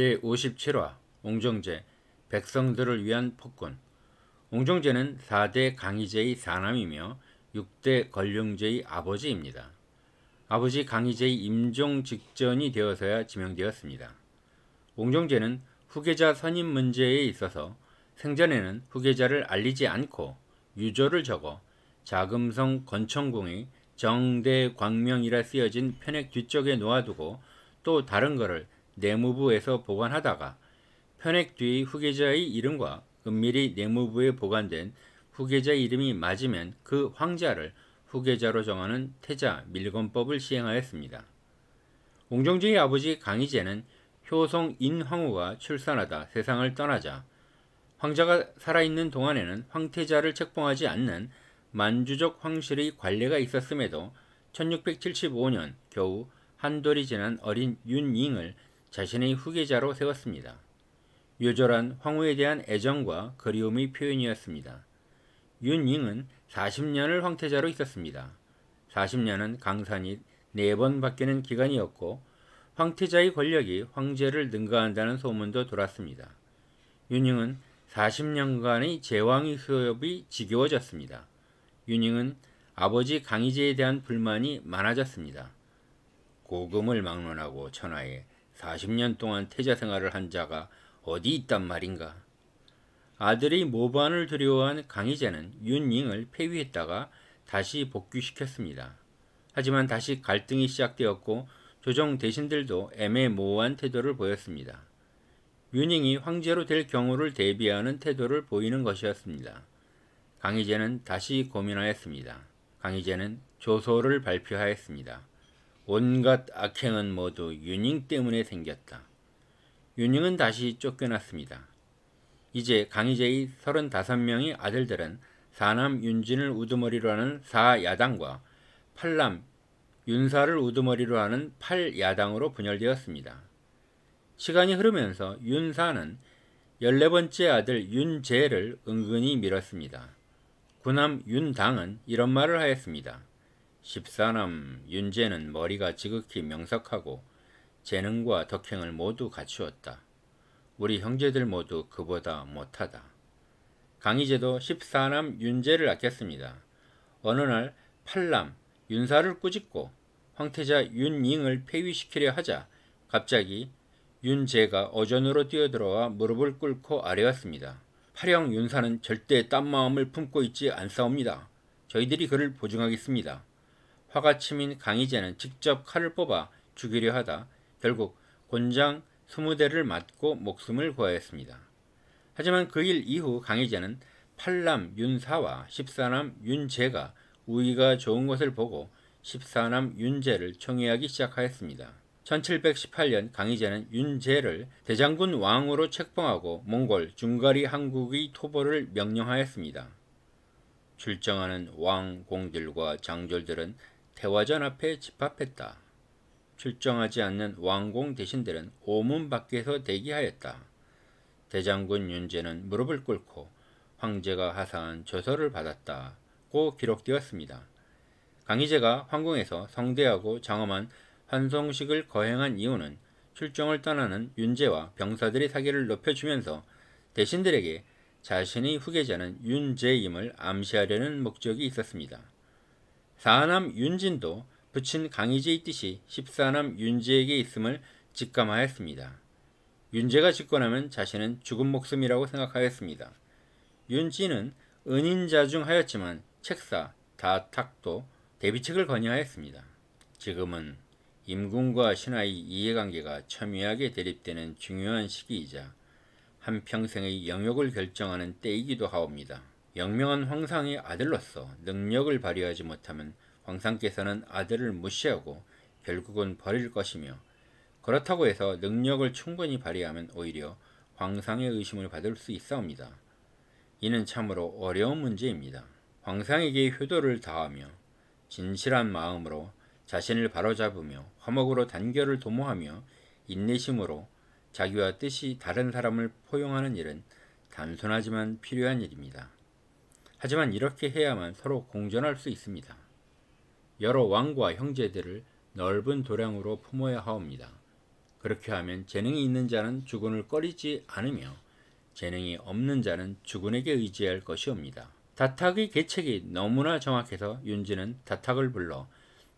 제57화 옹정제 백성들을 위한 폭군 옹정제는 4대 강희제의 사남이며 6대 권룡제의 아버지입니다. 아버지 강희제의 임종 직전이 되어서야 지명되었습니다. 옹정제는 후계자 선임 문제에 있어서 생전에는 후계자를 알리지 않고 유조를 적어 자금성 건청궁이 정대광명이라 쓰여진 편액 뒤쪽에 놓아두고 또 다른 거를 내무부에서 보관하다가 편액 뒤 후계자의 이름과 은밀히 내무부에 보관된 후계자 이름이 맞으면 그 황자를 후계자로 정하는 태자 밀건법을 시행하였습니다. 옹정제의 아버지 강희재는 효성 인황후가 출산하다 세상을 떠나자 황자가 살아있는 동안에는 황태자를 책봉하지 않는 만주적 황실의 관례가 있었음에도 1675년 겨우 한 돌이 지난 어린 윤잉을 자신의 후계자로 세웠습니다. 요절한 황후에 대한 애정과 그리움의 표현이었습니다. 윤잉은 40년을 황태자로 있었습니다. 40년은 강산이 4번 바뀌는 기간이었고 황태자의 권력이 황제를 능가한다는 소문도 돌았습니다. 윤잉은 40년간의 제왕의 수협이 지겨워졌습니다. 윤잉은 아버지 강희재에 대한 불만이 많아졌습니다. 고금을 막론하고 천하에 40년 동안 태자 생활을 한 자가 어디 있단 말인가. 아들의 모반을 두려워한 강희재는 윤닝을 폐위했다가 다시 복귀시켰습니다. 하지만 다시 갈등이 시작되었고 조정 대신들도 애매모호한 태도를 보였습니다. 윤닝이 황제로 될 경우를 대비하는 태도를 보이는 것이었습니다. 강희재는 다시 고민하였습니다. 강희재는 조서를 발표하였습니다. 온갖 악행은 모두 윤닝 때문에 생겼다. 윤닝은 다시 쫓겨났습니다. 이제 강희재의 35명의 아들들은 사남 윤진을 우두머리로 하는 사야당과 팔남 윤사를 우두머리로 하는 팔야당으로 분열되었습니다. 시간이 흐르면서 윤사는 14번째 아들 윤재를 은근히 밀었습니다. 군함 윤당은 이런 말을 하였습니다. 1 4남 윤재는 머리가 지극히 명석하고 재능과 덕행을 모두 갖추었다. 우리 형제들 모두 그보다 못하다. 강희재도 14남 윤재를 아꼈습니다. 어느 날 8남 윤사를 꾸짖고 황태자 윤잉을 폐위시키려 하자 갑자기 윤재가 어전으로 뛰어들어와 무릎을 꿇고 아뢰었습니다. 파령 윤사는 절대 딴 마음을 품고 있지 않사옵니다. 저희들이 그를 보증하겠습니다. 화가 치민 강희재는 직접 칼을 뽑아 죽이려 하다 결국 곤장 20대를 맞고 목숨을 구하였습니다. 하지만 그 일 이후 강희재는 8남 윤사와 14남 윤재가 우위가 좋은 것을 보고 14남 윤재를 총애하기 시작하였습니다. 1718년 강희재는 윤재를 대장군 왕으로 책봉하고 몽골 중가리 항국의 토벌을 명령하였습니다. 출정하는 왕공들과 장졸들은 대화전 앞에 집합했다. 출정하지 않는 왕공 대신들은 오문 밖에서 대기하였다. 대장군 윤재는 무릎을 꿇고 황제가 하사한 조서를 받았다고 기록되었습니다. 강희재가 황궁에서 성대하고 장엄한 환송식을 거행한 이유는 출정을 떠나는 윤재와 병사들의 사기를 높여주면서 대신들에게 자신의 후계자는 윤재임을 암시하려는 목적이 있었습니다. 사남 윤진도 부친 강희재의 뜻이 14남 윤재에게 있음을 직감하였습니다. 윤재가 집권하면 자신은 죽은 목숨이라고 생각하였습니다. 윤진은 은인자중하였지만 책사, 다탁도 대비책을 건의하였습니다. 지금은 임금과 신하의 이해관계가 첨예하게 대립되는 중요한 시기이자 한평생의 영역을 결정하는 때이기도 하옵니다. 영명한 황상의 아들로서 능력을 발휘하지 못하면 황상께서는 아들을 무시하고 결국은 버릴 것이며 그렇다고 해서 능력을 충분히 발휘하면 오히려 황상의 의심을 받을 수 있사옵니다. 이는 참으로 어려운 문제입니다. 황상에게 효도를 다하며 진실한 마음으로 자신을 바로잡으며 화목으로 단결을 도모하며 인내심으로 자기와 뜻이 다른 사람을 포용하는 일은 단순하지만 필요한 일입니다. 하지만 이렇게 해야만 서로 공존할 수 있습니다. 여러 왕과 형제들을 넓은 도량으로 품어야 하옵니다. 그렇게 하면 재능이 있는 자는 주군을 꺼리지 않으며 재능이 없는 자는 주군에게 의지할 것이옵니다. 다탁의 계책이 너무나 정확해서 윤지는 다탁을 불러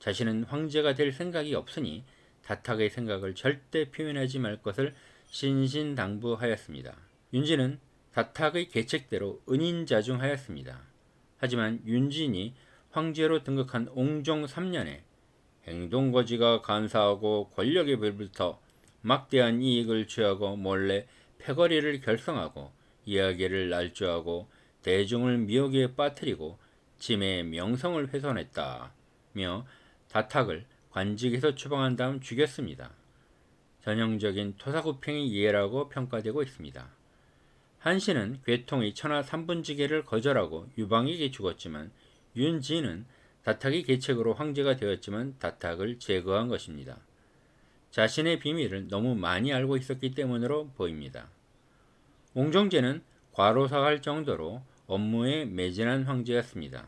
자신은 황제가 될 생각이 없으니 다탁의 생각을 절대 표현하지 말 것을 신신당부하였습니다. 윤지는 다탁의 계책대로 은인자중하였습니다. 하지만 윤진이 황제로 등극한 옹종 3년에 행동거지가 간사하고 권력의 불부터 막대한 이익을 취하고 몰래 패거리를 결성하고 이야기를 날조하고 대중을 미혹에 빠뜨리고 짐의 명성을 훼손했다며 다탁을 관직에서 추방한 다음 죽였습니다. 전형적인 토사구팽이 예라고 평가되고 있습니다. 한신은 괴통이 천하 삼분지계를 거절하고 유방에게 죽었지만 윤진은 다탁의 계책으로 황제가 되었지만 다탁을 제거한 것입니다. 자신의 비밀을 너무 많이 알고 있었기 때문으로 보입니다. 옹정제는 과로사할 정도로 업무에 매진한 황제였습니다.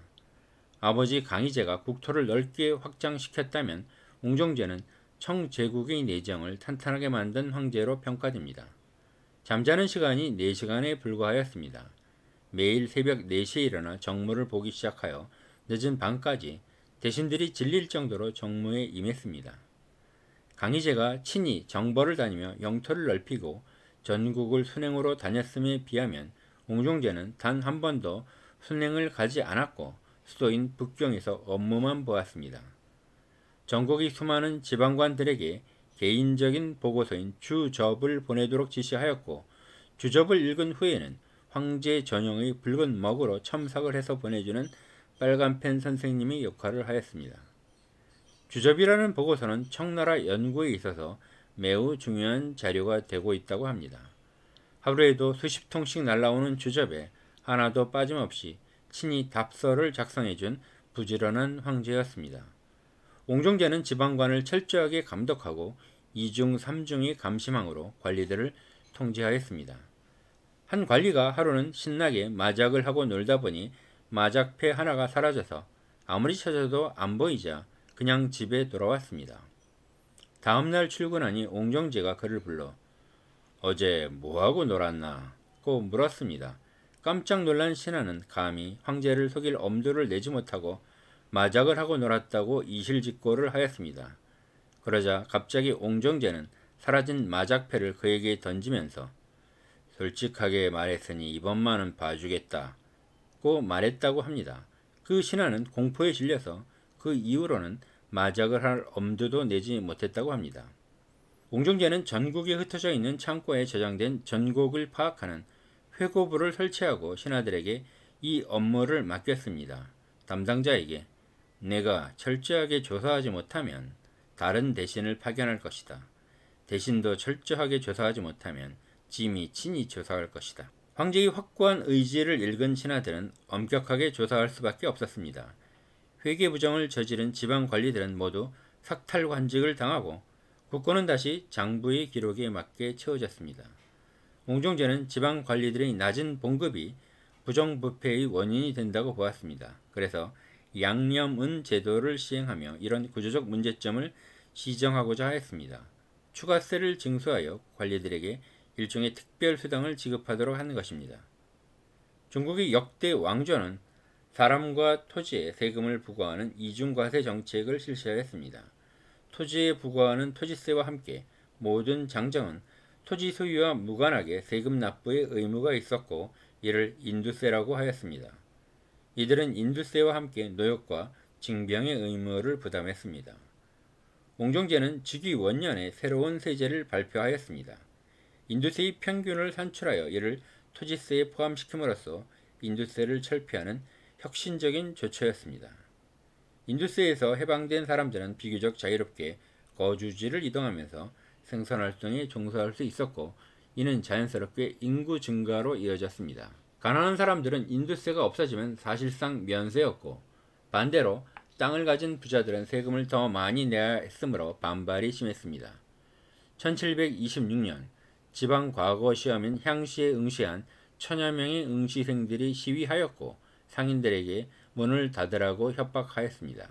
아버지 강희제가 국토를 넓게 확장시켰다면 옹정제는 청제국의 내정을 탄탄하게 만든 황제로 평가됩니다. 잠자는 시간이 4시간에 불과하였습니다. 매일 새벽 4시에 일어나 정무를 보기 시작하여 늦은 밤까지 대신들이 질릴 정도로 정무에 임했습니다. 강희재가 친히 정벌을 다니며 영토를 넓히고 전국을 순행으로 다녔음에 비하면 옹종재는 단 한 번도 순행을 가지 않았고 수도인 북경에서 업무만 보았습니다. 전국이 수많은 지방관들에게 개인적인 보고서인 주접을 보내도록 지시하였고 주접을 읽은 후에는 황제 전용의 붉은 먹으로 첨삭을 해서 보내주는 빨간펜 선생님이 역할을 하였습니다. 주접이라는 보고서는 청나라 연구에 있어서 매우 중요한 자료가 되고 있다고 합니다. 하루에도 수십 통씩 날라오는 주접에 하나도 빠짐없이 친히 답서를 작성해준 부지런한 황제였습니다. 옹정제는 지방관을 철저하게 감독하고 2중3중이 감시망으로 관리들을 통제하였습니다. 한 관리가 하루는 신나게 마작을 하고 놀다 보니 마작패 하나가 사라져서 아무리 찾아도 안 보이자 그냥 집에 돌아왔습니다. 다음날 출근하니 옹정제가 그를 불러 어제 뭐하고 놀았나? 고 물었습니다. 깜짝 놀란 신하는 감히 황제를 속일 엄두를 내지 못하고 마작을 하고 놀았다고 이실직고를 하였습니다. 그러자 갑자기 옹정제는 사라진 마작패를 그에게 던지면서 솔직하게 말했으니 이번만은 봐주겠다고 말했다고 합니다. 그 신하는 공포에 질려서 그 이후로는 마작을 할 엄두도 내지 못했다고 합니다. 옹정제는 전국에 흩어져 있는 창고에 저장된 전곡을 파악하는 회고부를 설치하고 신하들에게 이 업무를 맡겼습니다. 담당자에게 내가 철저하게 조사하지 못하면 다른 대신을 파견할 것이다. 대신도 철저하게 조사하지 못하면 짐이 친히 조사할 것이다. 황제의 확고한 의지를 읽은 신하들은 엄격하게 조사할 수밖에 없었습니다. 회계 부정을 저지른 지방 관리들은 모두 삭탈 관직을 당하고 국권은 다시 장부의 기록에 맞게 채워졌습니다. 옹종제는 지방 관리들의 낮은 봉급이 부정부패의 원인이 된다고 보았습니다. 그래서 양념은 제도를 시행하며 이런 구조적 문제점을 시정하고자 하였습니다. 추가세를 증수하여 관리들에게 일종의 특별수당을 지급하도록 하는 것입니다. 중국의 역대 왕조는 사람과 토지에 세금을 부과하는 이중과세 정책을 실시하였습니다. 토지에 부과하는 토지세와 함께 모든 장정은 토지 소유와 무관하게 세금 납부의 의무가 있었고 이를 인두세라고 하였습니다. 이들은 인두세와 함께 노역과 징병의 의무를 부담했습니다. 옹정제는 즉위 원년에 새로운 세제를 발표하였습니다. 인두세의 평균을 산출하여 이를 토지세에 포함시킴으로써 인두세를 철폐하는 혁신적인 조처였습니다. 인두세에서 해방된 사람들은 비교적 자유롭게 거주지를 이동하면서 생산활동에 종사할 수 있었고 이는 자연스럽게 인구 증가로 이어졌습니다. 가난한 사람들은 인두세가 없어지면 사실상 면세였고 반대로 땅을 가진 부자들은 세금을 더 많이 내야 했으므로 반발이 심했습니다. 1726년 지방 과거 시험인 향시에 응시한 천여 명의 응시생들이 시위하였고 상인들에게 문을 닫으라고 협박하였습니다.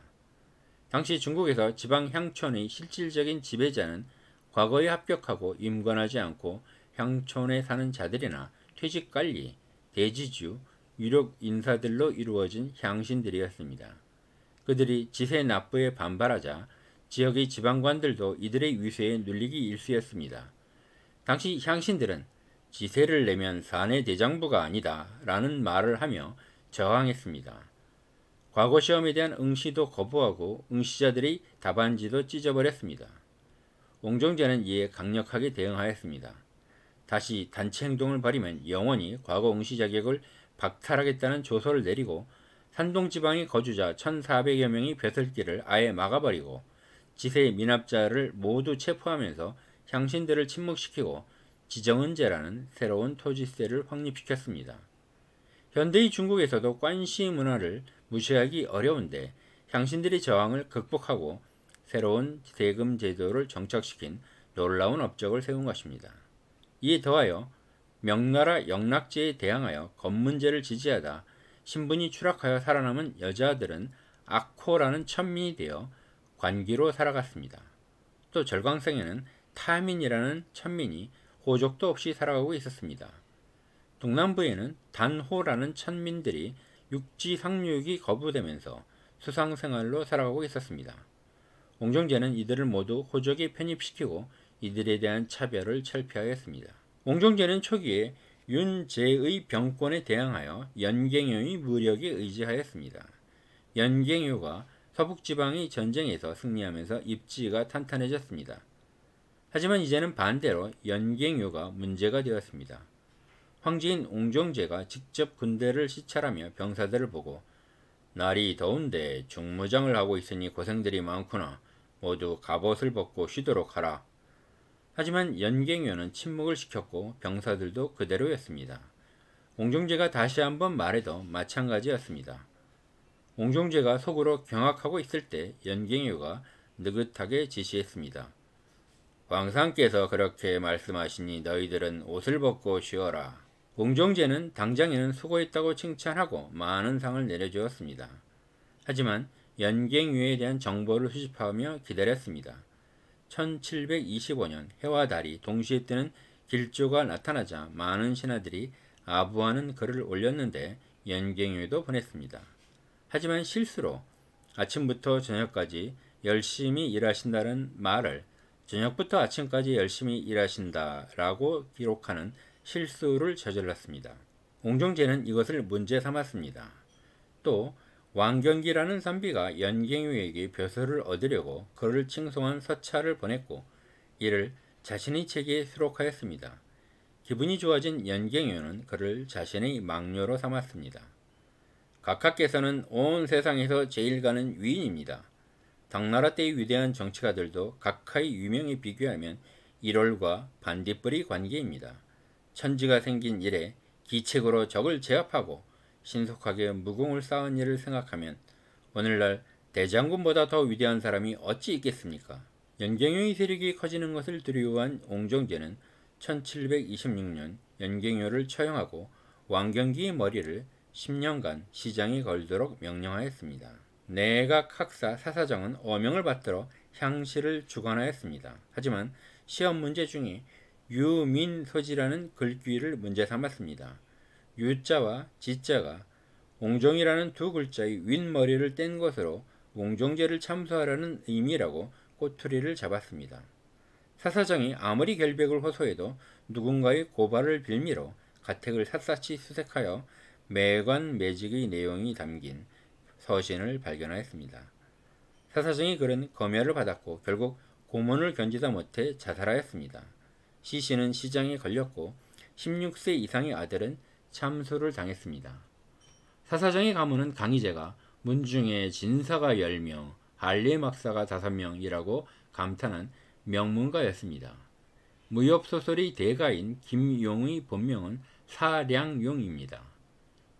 당시 중국에서 지방 향촌의 실질적인 지배자는 과거에 합격하고 임관하지 않고 향촌에 사는 자들이나 퇴직 관리, 대지주, 유력 인사들로 이루어진 향신들이었습니다. 그들이 지세 납부에 반발하자 지역의 지방관들도 이들의 위세에 눌리기 일쑤였습니다. 당시 향신들은 지세를 내면 사내 대장부가 아니다 라는 말을 하며 저항했습니다. 과거 시험에 대한 응시도 거부하고 응시자들의 답안지도 찢어버렸습니다. 옹정제는 이에 강력하게 대응하였습니다. 다시 단체 행동을 벌이면 영원히 과거 응시 자격을 박탈하겠다는 조서를 내리고 산동 지방의 거주자 1,400여 명이 배설길을 아예 막아버리고 지세 의 미납자를 모두 체포하면서 향신들을 침묵시키고 지정은제라는 새로운 토지세를 확립시켰습니다. 현대의 중국에서도 관시 문화를 무시하기 어려운데 향신들이 저항을 극복하고 새로운 세금 제도를 정착시킨 놀라운 업적을 세운 것입니다. 이에 더하여 명나라 영락제에 대항하여 검문제를 지지하다 신분이 추락하여 살아남은 여자들은 악호라는 천민이 되어 관기로 살아갔습니다. 또 절광성에는 타민이라는 천민이 호족도 없이 살아가고 있었습니다. 동남부에는 단호라는 천민들이 육지 상륙이 거부되면서 수상생활로 살아가고 있었습니다. 옹정제는 이들을 모두 호족에 편입시키고 이들에 대한 차별을 철폐하였습니다. 옹종제는 초기에 윤제의 병권에 대항하여 연갱요의 무력에 의지하였습니다. 연갱요가 서북지방의 전쟁에서 승리하면서 입지가 탄탄해졌습니다. 하지만 이제는 반대로 연갱요가 문제가 되었습니다. 황제인 옹종제가 직접 군대를 시찰하며 병사들을 보고 날이 더운데 중무장을 하고 있으니 고생들이 많구나. 모두 갑옷을 벗고 쉬도록 하라 하지만 연갱요는 침묵을 시켰고 병사들도 그대로였습니다. 옹종제가 다시 한번 말해도 마찬가지였습니다. 옹종제가 속으로 경악하고 있을 때 연갱요가 느긋하게 지시했습니다. 왕상께서 그렇게 말씀하시니 너희들은 옷을 벗고 쉬어라. 옹종제는 당장에는 수고했다고 칭찬하고 많은 상을 내려주었습니다. 하지만 연갱유에 대한 정보를 수집하며 기다렸습니다. 1725년 해와 달이 동시에 뜨는 길조가 나타나자 많은 신하들이 아부하는 글을 올렸는데 연갱에도 보냈습니다. 하지만 실수로 아침부터 저녁까지 열심히 일하신다는 말을 저녁부터 아침까지 열심히 일하신다라고 기록하는 실수를 저질렀습니다. 옹정제는 이것을 문제 삼았습니다. 또 왕경기라는 산비가 연경유에게 벼슬을 얻으려고 그를 칭송한 서찰을 보냈고 이를 자신의 책에 수록하였습니다. 기분이 좋아진 연갱유는 그를 자신의 망료로 삼았습니다. 각하께서는 온 세상에서 제일 가는 위인입니다. 당나라 때의 위대한 정치가들도 각하의 유명에 비교하면 1월과 반딧불이 관계입니다. 천지가 생긴 이래 기책으로 적을 제압하고 신속하게 무공을 쌓은 일을 생각하면 오늘날 대장군보다 더 위대한 사람이 어찌 있겠습니까? 연경효의 세력이 커지는 것을 두려워한 옹종제는 1726년 연경효를 처형하고 왕경기의 머리를 10년간 시장에 걸도록 명령하였습니다. 내각 학사 사사정은 어명을 받들어 향시를 주관하였습니다. 하지만 시험 문제 중에 유민소지라는 글귀를 문제 삼았습니다. 유자와 지자가 옹종이라는 두 글자의 윗머리를 뗀 것으로 옹종제를 참수하라는 의미라고 꼬투리를 잡았습니다. 사사장이 아무리 결백을 호소해도 누군가의 고발을 빌미로 가택을 샅샅이 수색하여 매관 매직의 내용이 담긴 서신을 발견하였습니다. 사사장이 그런 검열을 받았고 결국 고문을 견디다 못해 자살하였습니다. 시신은 시장에 걸렸고 16세 이상의 아들은 참소를 당했습니다. 사사정의 가문은 강희재가 문중의 진사가 10명, 할리 막사가 5명이라고 감탄한 명문가였습니다. 무협소설의 대가인 김용의 본명은 사량용입니다.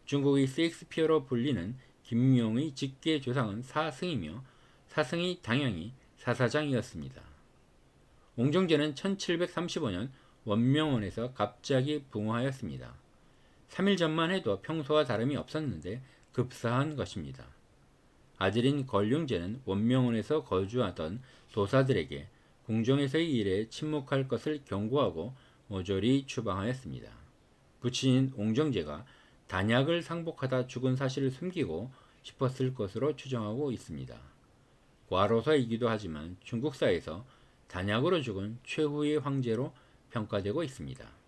중국의 셰익스피어로 불리는 김용의 직계 조상은 사승이며 사승이 당연히 사사장이었습니다. 옹정제는 1735년 원명원에서 갑자기 붕어하였습니다. 3일 전만 해도 평소와 다름이 없었는데 급사한 것입니다. 아들인 걸륭제는 원명원에서 거주하던 도사들에게 궁정에서의 일에 침묵할 것을 경고하고 모조리 추방하였습니다. 부친인 옹정제가 단약을 상복하다 죽은 사실을 숨기고 싶었을 것으로 추정하고 있습니다. 과로사이기도 하지만 중국사에서 단약으로 죽은 최후의 황제로 평가되고 있습니다.